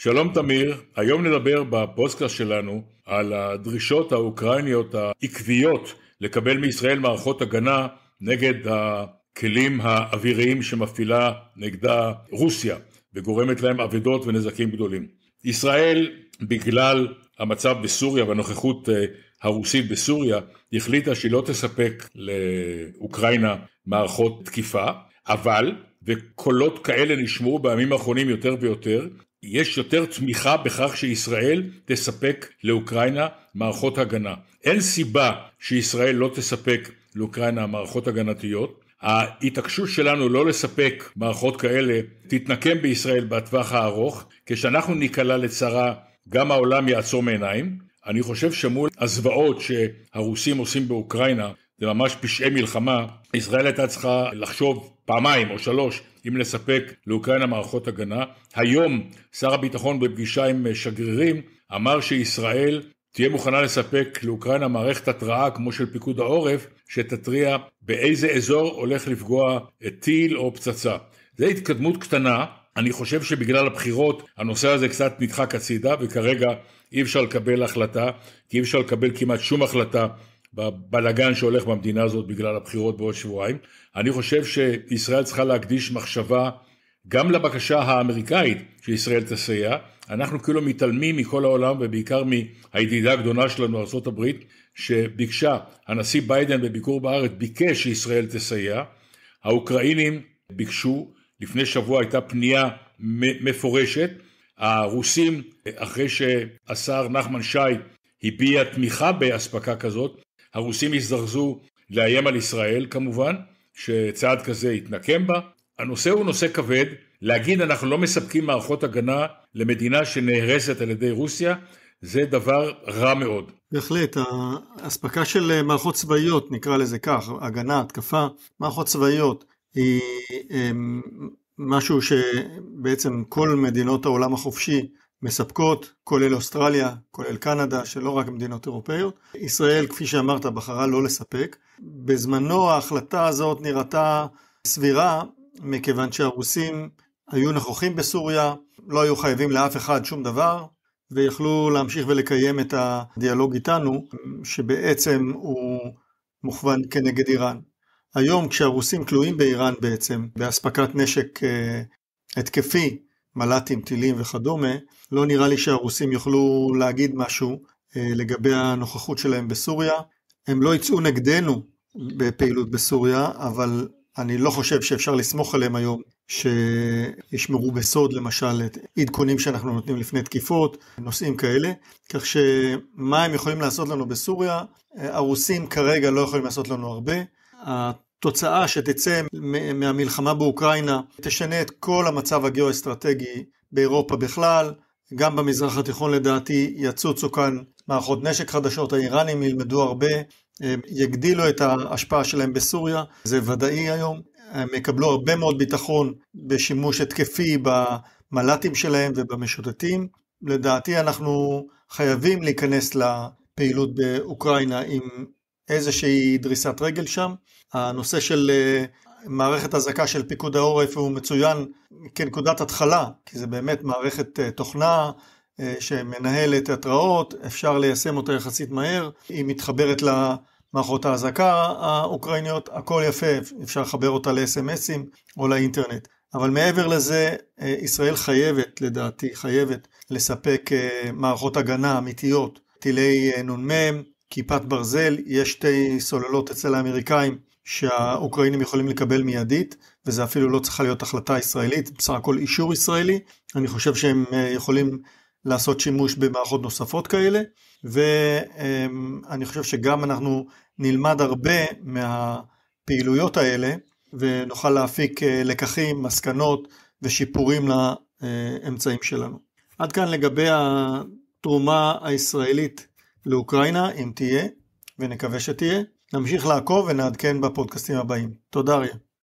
שלום תמיר, היום נדבר בפוסטקאסט שלנו על הדרישות האוקראיניות העקביות לקבל מישראל מערכות הגנה נגד הכלים האוויריים שמפעילה נגדה רוסיה וגורמת להם אבדות ונזקים גדולים. ישראל, בגלל המצב בסוריה והנוכחות אה, הרוסית בסוריה, החליטה שהיא לא תספק לאוקראינה מערכות תקיפה, אבל וקולות כאלה נשמעו בימים האחרונים יותר ויותר, יש יותר תמיכה בכך שישראל תספק לאוקראינה מערכות הגנה. אין סיבה שישראל לא תספק לאוקראינה מערכות הגנתיות. ההתעקשות שלנו לא לספק מערכות כאלה תתנקם בישראל בטווח הארוך. כשאנחנו ניקלע לצרה, גם העולם יעצום עיניים. אני חושב שמול הזוועות שהרוסים עושים באוקראינה, זה ממש פשעי מלחמה, ישראל הייתה צריכה לחשוב פעמיים או שלוש אם לספק לאוקראינה מערכות הגנה. היום שר הביטחון בפגישה עם שגרירים אמר שישראל תהיה מוכנה לספק לאוקראינה מערכת התרעה כמו של פיקוד העורף, שתתריע באיזה אזור הולך לפגוע טיל או פצצה. זו התקדמות קטנה, אני חושב שבגלל הבחירות הנושא הזה קצת נדחק הצידה וכרגע אי אפשר לקבל החלטה, כי אי אפשר לקבל כמעט שום החלטה בבלגן שהולך במדינה הזאת בגלל הבחירות בעוד שבועיים. אני חושב שישראל צריכה להקדיש מחשבה גם לבקשה האמריקאית שישראל תסייע. אנחנו כאילו מתעלמים מכל העולם ובעיקר מהידידה הגדולה שלנו, ארה"ב, שביקשה, הנשיא ביידן בביקור בארץ ביקש שישראל תסייע. האוקראינים ביקשו, לפני שבוע הייתה פנייה מפורשת. הרוסים, אחרי שהשר נחמן שי הביע תמיכה באספקה כזאת, הרוסים הזדרזו לאיים על ישראל כמובן, שצעד כזה יתנקם בה. הנושא הוא נושא כבד, להגיד אנחנו לא מספקים מערכות הגנה למדינה שנהרסת על ידי רוסיה, זה דבר רע מאוד. בהחלט, האספקה של מערכות צבאיות, נקרא לזה כך, הגנה, התקפה, מערכות צבאיות, היא משהו שבעצם כל מדינות העולם החופשי מספקות, כולל אוסטרליה, כולל קנדה, שלא רק מדינות אירופאיות. ישראל, כפי שאמרת, בחרה לא לספק. בזמנו ההחלטה הזאת נראתה סבירה, מכיוון שהרוסים היו נכוחים בסוריה, לא היו חייבים לאף אחד שום דבר, ויכלו להמשיך ולקיים את הדיאלוג איתנו, שבעצם הוא מוכוון כנגד איראן. היום כשהרוסים תלויים באיראן בעצם, באספקת נשק אה, התקפי מל"טים, טילים וכדומה, לא נראה לי שהרוסים יוכלו להגיד משהו אה, לגבי הנוכחות שלהם בסוריה. הם לא יצאו נגדנו בפעילות בסוריה, אבל אני לא חושב שאפשר לסמוך עליהם היום שישמרו בסוד למשל את עדכונים שאנחנו נותנים לפני תקיפות, נושאים כאלה, כך שמה הם יכולים לעשות לנו בסוריה, אה, הרוסים כרגע לא יכולים לעשות לנו הרבה, התוצאה שתצא מהמלחמה באוקראינה תשנה את כל המצב הגיאו-אסטרטגי באירופה בכלל, גם במזרח התיכון לדעתי יצוצו כאן מערכות נשק חדשות, האיראנים ילמדו הרבה, יגדילו את ההשפעה שלהם בסוריה, זה ודאי היום, הם יקבלו הרבה מאוד ביטחון בשימוש התקפי במל"טים שלהם ובמשוטטים. לדעתי אנחנו חייבים להיכנס לפעילות באוקראינה עם איזושהי דריסת רגל שם. הנושא של אה, מערכת אזעקה של פיקוד העורף הוא מצוין כנקודת התחלה, כי זה באמת מערכת אה, תוכנה אה, שמנהלת התראות, אפשר ליישם אותה יחסית מהר, היא מתחברת למערכות האזעקה האוקראיניות, הכל יפה, אפשר לחבר אותה לאס.אם.אסים או לאינטרנט. אבל מעבר לזה, ישראל חייבת, לדעתי, חייבת לספק מערכות הגנה אמיתיות, טילי נ"מ, כיפת ברזל, יש שתי סוללות אצל האמריקאים שהאוקראינים יכולים לקבל מיידית, וזה אפילו לא צריכה להיות החלטה ישראלית, בסך הכל אישור ישראלי. אני חושב שהם אה, יכולים לעשות שימוש במערכות נוספות כאלה, ואני חושב שגם אנחנו נלמד הרבה מהפעילויות האלה, ונוכל להפיק אה, לקחים, מסקנות ושיפורים לאמצעים שלנו. עד כאן לגבי התרומה הישראלית לאוקראינה, אם תהיה, ונקווה שתהיה. נמשיך לעקוב ונעדכן בפודקאסטים הבאים. תודה אריה.